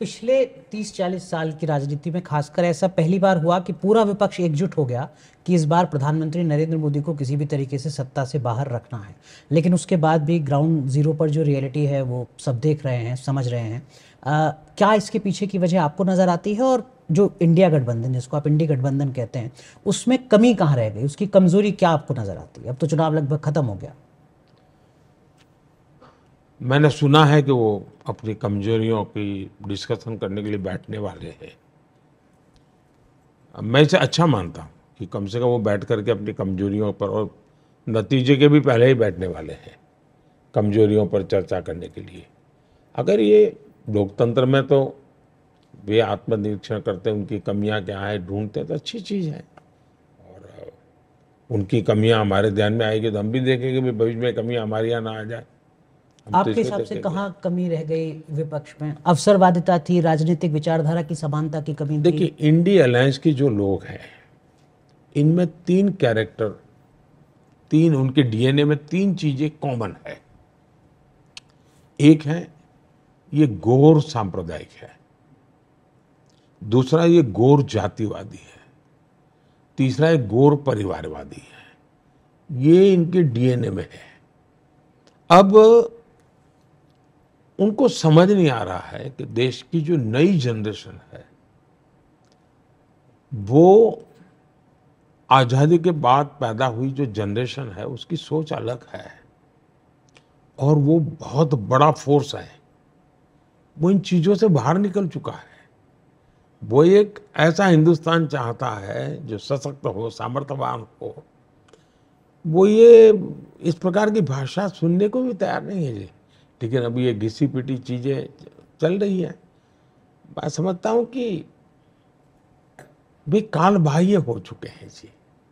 पिछले 30-40 साल की राजनीति में खासकर ऐसा पहली बार हुआ कि पूरा विपक्ष एकजुट हो गया कि इस बार प्रधानमंत्री नरेंद्र मोदी को किसी भी तरीके से सत्ता से बाहर रखना है लेकिन उसके बाद भी ग्राउंड जीरो पर जो रियलिटी है वो सब देख रहे हैं समझ रहे हैं आ, क्या इसके पीछे की वजह आपको नज़र आती है और जो इंडिया गठबंधन जिसको आप इंडिया गठबंधन कहते हैं उसमें कमी कहाँ रह गई उसकी कमज़ोरी क्या आपको नज़र आती है अब तो चुनाव लगभग खत्म हो गया मैंने सुना है कि वो अपनी कमजोरियों की डिस्कशन करने के लिए बैठने वाले हैं मैं इसे अच्छा मानता हूँ कि कम से कम वो बैठ करके अपनी कमजोरियों पर और नतीजे के भी पहले ही बैठने वाले हैं कमजोरियों पर चर्चा करने के लिए अगर ये लोकतंत्र में तो वे आत्मनिरीक्षण करते हैं उनकी कमियां क्या है ढूंढते हैं तो अच्छी चीज़ है और उनकी कमियां हमारे ध्यान में आएगी तो हम भी देखेंगे भविष्य में कमियां हमारे यहाँ ना आ जाए तो आपके हिसाब से कहाँ कमी रह गई विपक्ष में अवसरवादिता थी राजनीतिक विचारधारा की समानता की कमी देखिए इंडी अलायंस की जो लोग हैं इनमें तीन कैरेक्टर तीन उनके डीएनए में तीन चीजें कॉमन है एक है ये गोर सांप्रदायिक है दूसरा ये गोर जातिवादी है तीसरा ये गोर परिवारवादी है ये इनके डीएनए में है अब उनको समझ नहीं आ रहा है कि देश की जो नई जनरेशन है वो आज़ादी के बाद पैदा हुई जो जनरेशन है उसकी सोच अलग है और वो बहुत बड़ा फोर्स है वो इन चीज़ों से बाहर निकल चुका है वो एक ऐसा हिंदुस्तान चाहता है जो सशक्त हो सामर्थ्यवान हो वो ये इस प्रकार की भाषा सुनने को भी तैयार नहीं है जी लेकिन अभी ये घिसी पिटी चीज़ें चल रही हैं मैं समझता हूँ कि भी काल बाह्य हो चुके हैं जी